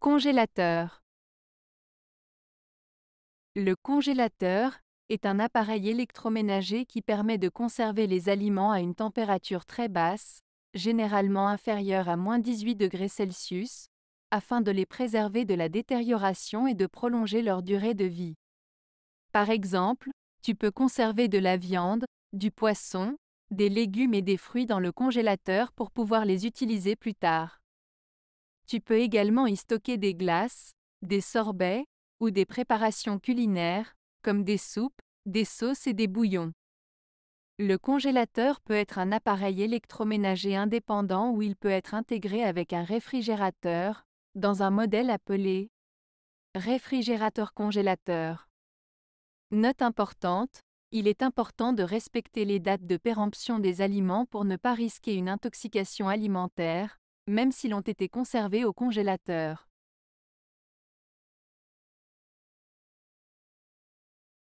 Congélateur Le congélateur est un appareil électroménager qui permet de conserver les aliments à une température très basse, généralement inférieure à moins 18 degrés Celsius, afin de les préserver de la détérioration et de prolonger leur durée de vie. Par exemple, tu peux conserver de la viande, du poisson, des légumes et des fruits dans le congélateur pour pouvoir les utiliser plus tard. Tu peux également y stocker des glaces, des sorbets, ou des préparations culinaires, comme des soupes, des sauces et des bouillons. Le congélateur peut être un appareil électroménager indépendant ou il peut être intégré avec un réfrigérateur, dans un modèle appelé réfrigérateur-congélateur. Note importante, il est important de respecter les dates de péremption des aliments pour ne pas risquer une intoxication alimentaire, même s'ils ont été conservés au congélateur.